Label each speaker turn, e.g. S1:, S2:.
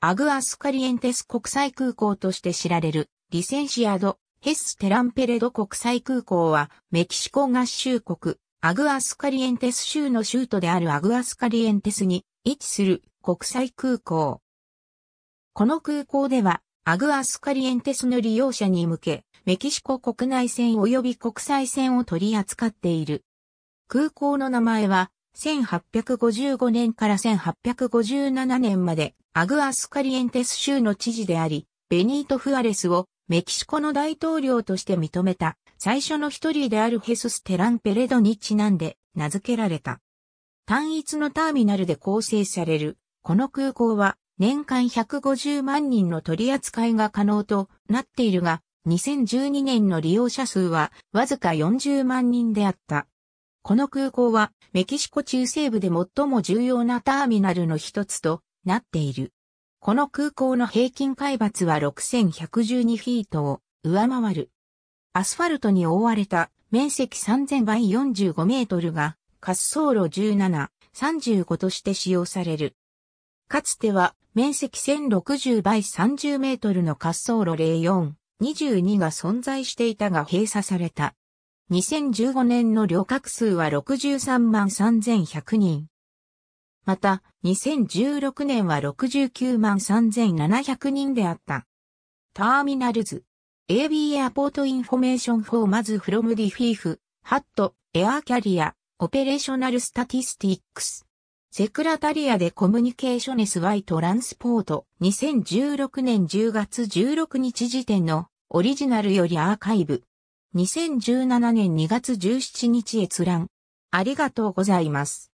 S1: アグア
S2: スカリエンテス国際空港として知られる、リセンシアド、ヘス・テランペレド国際空港は、メキシコ合衆国、アグアスカリエンテス州の州都であるアグアスカリエンテスに位置する国際空港。この空港では、アグアスカリエンテスの利用者に向け、メキシコ国内線及び国際線を取り扱っている。空港の名前は、1855年から1857年までアグアスカリエンテス州の知事であり、ベニート・フアレスをメキシコの大統領として認めた最初の一人であるヘス・ステラン・ペレドにちなんで名付けられた。単一のターミナルで構成される、この空港は年間150万人の取り扱いが可能となっているが、2012年の利用者数はわずか40万人であった。この空港はメキシコ中西部で最も重要なターミナルの一つとなっている。この空港の平均海抜は6112フィートを上回る。アスファルトに覆われた面積3000倍45メートルが滑走路17、35として使用される。かつては面積1060倍30メートルの滑走路04、22が存在していたが閉鎖された。2015年の旅客数は63万3100人。また、2016年は69万3700人であった。ターミナルズ。AB エアポートインフォメーションフォーマズフロムディフィーフ、ハット、エアキャリア、オペレーショナルスタティスティックス。セクラタリアでコミュニケーションネスワイトランスポート2016年10月16日時点のオリジナルよりアーカイブ。2017年2月17日閲覧。ありがとうございます。